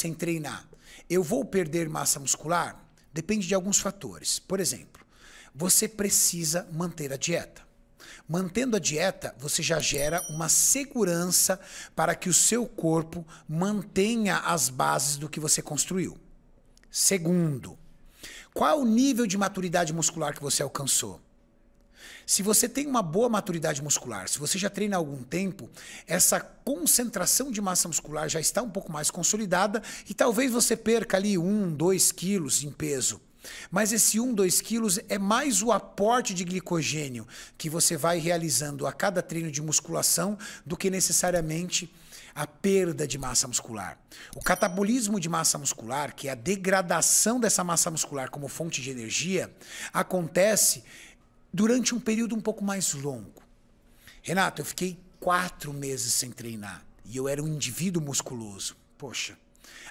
sem treinar, eu vou perder massa muscular? Depende de alguns fatores. Por exemplo, você precisa manter a dieta. Mantendo a dieta, você já gera uma segurança para que o seu corpo mantenha as bases do que você construiu. Segundo, qual é o nível de maturidade muscular que você alcançou? Se você tem uma boa maturidade muscular, se você já treina há algum tempo, essa concentração de massa muscular já está um pouco mais consolidada e talvez você perca ali 1, 2 quilos em peso. Mas esse 1, 2 quilos é mais o aporte de glicogênio que você vai realizando a cada treino de musculação do que necessariamente a perda de massa muscular. O catabolismo de massa muscular, que é a degradação dessa massa muscular como fonte de energia, acontece durante um período um pouco mais longo. Renato, eu fiquei quatro meses sem treinar e eu era um indivíduo musculoso. Poxa,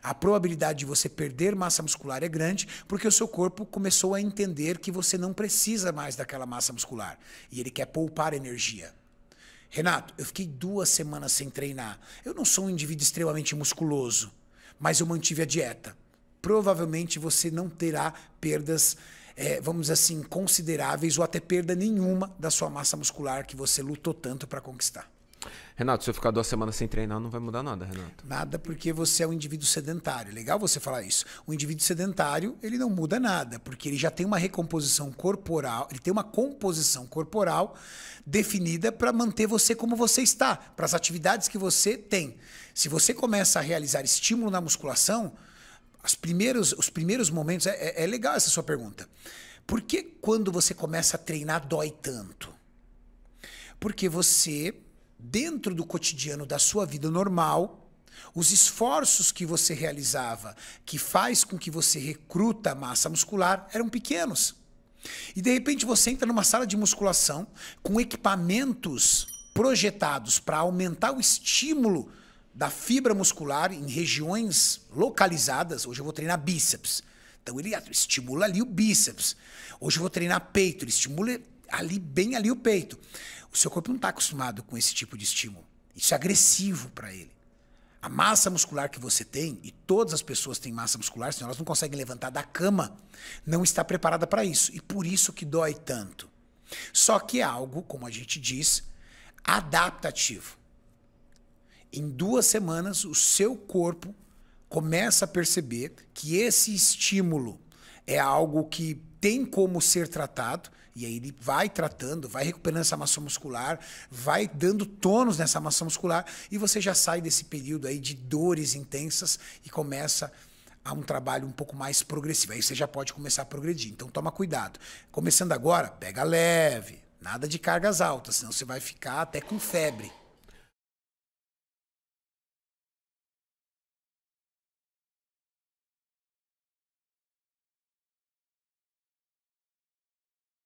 a probabilidade de você perder massa muscular é grande porque o seu corpo começou a entender que você não precisa mais daquela massa muscular e ele quer poupar energia. Renato, eu fiquei duas semanas sem treinar. Eu não sou um indivíduo extremamente musculoso, mas eu mantive a dieta. Provavelmente você não terá perdas é, vamos assim, consideráveis ou até perda nenhuma da sua massa muscular que você lutou tanto para conquistar. Renato, se eu ficar duas semanas sem treinar, não vai mudar nada, Renato. Nada, porque você é um indivíduo sedentário. Legal você falar isso. O indivíduo sedentário, ele não muda nada, porque ele já tem uma recomposição corporal, ele tem uma composição corporal definida para manter você como você está, para as atividades que você tem. Se você começa a realizar estímulo na musculação, as primeiros, os primeiros momentos. É, é, é, legal essa sua pergunta. Por que quando você começa a treinar dói tanto? Porque você, dentro do cotidiano da sua vida normal, os esforços que você realizava, que faz com que você recruta massa muscular, eram pequenos. E de repente você entra numa sala de musculação com equipamentos projetados para aumentar o estímulo da fibra muscular em regiões localizadas. Hoje eu vou treinar bíceps. Então ele estimula ali o bíceps. Hoje eu vou treinar peito, ele estimula ali bem ali o peito. O seu corpo não está acostumado com esse tipo de estímulo. Isso é agressivo para ele. A massa muscular que você tem, e todas as pessoas têm massa muscular, senão elas não conseguem levantar da cama, não está preparada para isso. E por isso que dói tanto. Só que é algo, como a gente diz, adaptativo. Em duas semanas, o seu corpo começa a perceber que esse estímulo é algo que tem como ser tratado, e aí ele vai tratando, vai recuperando essa massa muscular, vai dando tônus nessa massa muscular, e você já sai desse período aí de dores intensas e começa a um trabalho um pouco mais progressivo. Aí você já pode começar a progredir. Então toma cuidado. Começando agora, pega leve, nada de cargas altas, senão você vai ficar até com febre.